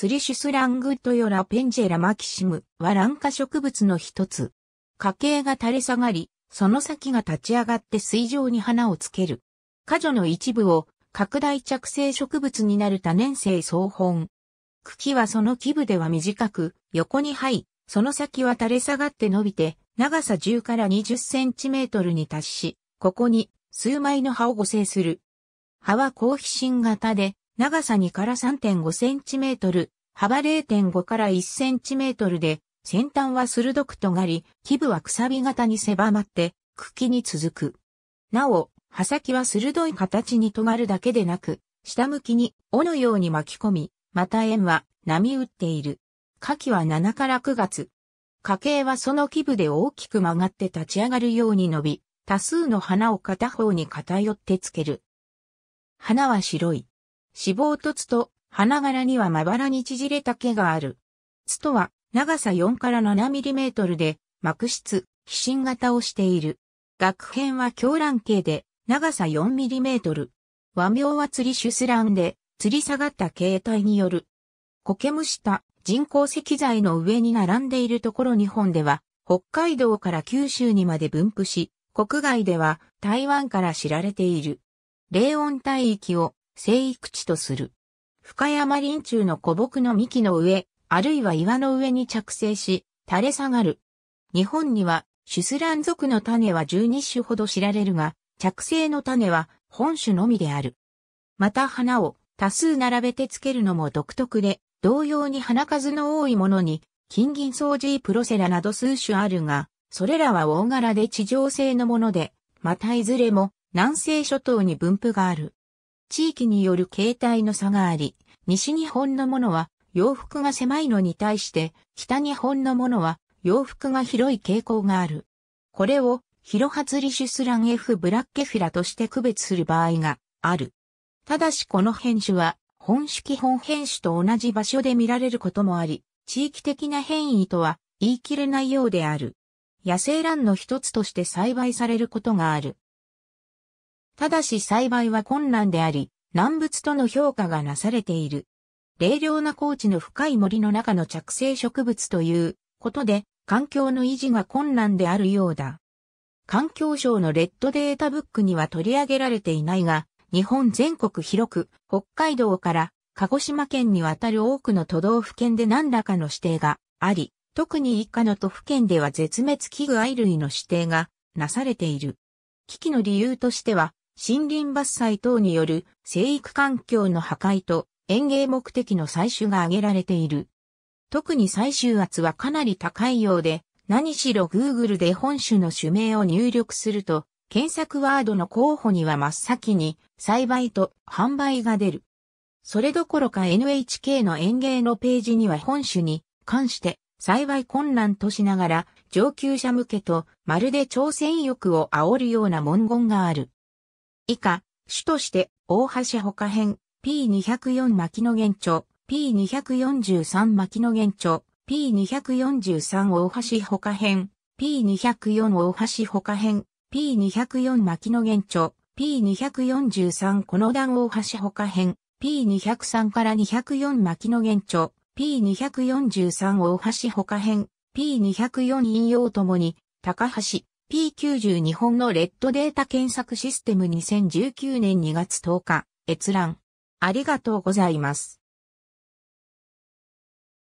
ツリシュスラングトヨラペンジェラマキシムは卵化植物の一つ。花茎が垂れ下がり、その先が立ち上がって水上に花をつける。花女の一部を拡大着生植物になる多年生草本。茎はその基部では短く、横に這い、その先は垂れ下がって伸びて、長さ10から20センチメートルに達し、ここに数枚の葉を護生する。葉は好皮心型で、長さ2から3.5センチメートル、幅0.5から1センチメートルで、先端は鋭く尖り、基部はくさび型に狭まって、茎に続く。なお、刃先は鋭い形に尖るだけでなく、下向きに尾のように巻き込み、また円は波打っている。下記は7から9月。家計はその基部で大きく曲がって立ち上がるように伸び、多数の花を片方に偏ってつける。花は白い。脂肪とツと花柄にはまばらに縮れた毛がある。ツとは長さ4から7ミリメートルで膜質、皮心型をしている。額片は狂乱形で長さ4ミリメートル。和名は釣りシュスランで釣り下がった形態による。苔むした人工石材の上に並んでいるところ日本では北海道から九州にまで分布し、国外では台湾から知られている。冷温帯域を生育地とする。深山林中の古木の幹の上、あるいは岩の上に着生し、垂れ下がる。日本には、シュスラン族の種は12種ほど知られるが、着生の種は本種のみである。また花を多数並べてつけるのも独特で、同様に花数の多いものに、金銀掃除プロセラなど数種あるが、それらは大柄で地上製のもので、またいずれも南西諸島に分布がある。地域による形態の差があり、西日本のものは洋服が狭いのに対して、北日本のものは洋服が広い傾向がある。これを、ヒロハツリシュスラン F ブラッケフィラとして区別する場合がある。ただしこの変種は、本種基本変種と同じ場所で見られることもあり、地域的な変異とは言い切れないようである。野生蘭の一つとして栽培されることがある。ただし栽培は困難であり、難物との評価がなされている。冷涼な高地の深い森の中の着生植物ということで、環境の維持が困難であるようだ。環境省のレッドデータブックには取り上げられていないが、日本全国広く北海道から鹿児島県にわたる多くの都道府県で何らかの指定があり、特に以下の都府県では絶滅危惧愛類の指定がなされている。危機の理由としては、森林伐採等による生育環境の破壊と園芸目的の採取が挙げられている。特に採集圧はかなり高いようで、何しろ Google で本種の種名を入力すると、検索ワードの候補には真っ先に栽培と販売が出る。それどころか NHK の園芸のページには本種に関して栽培困難としながら上級者向けとまるで挑戦欲を煽るような文言がある。以下、主として大橋他編 P204 巻の現著 P243 巻の現著 P243 大橋他編 P204 大橋他編 P204 巻の現著 P243 この段大橋他編 P203 から204巻の現著 P243 大橋他編 P204 引用ともに高橋 P90 日本のレッドデータ検索システム2019年2月10日、閲覧。ありがとうございます。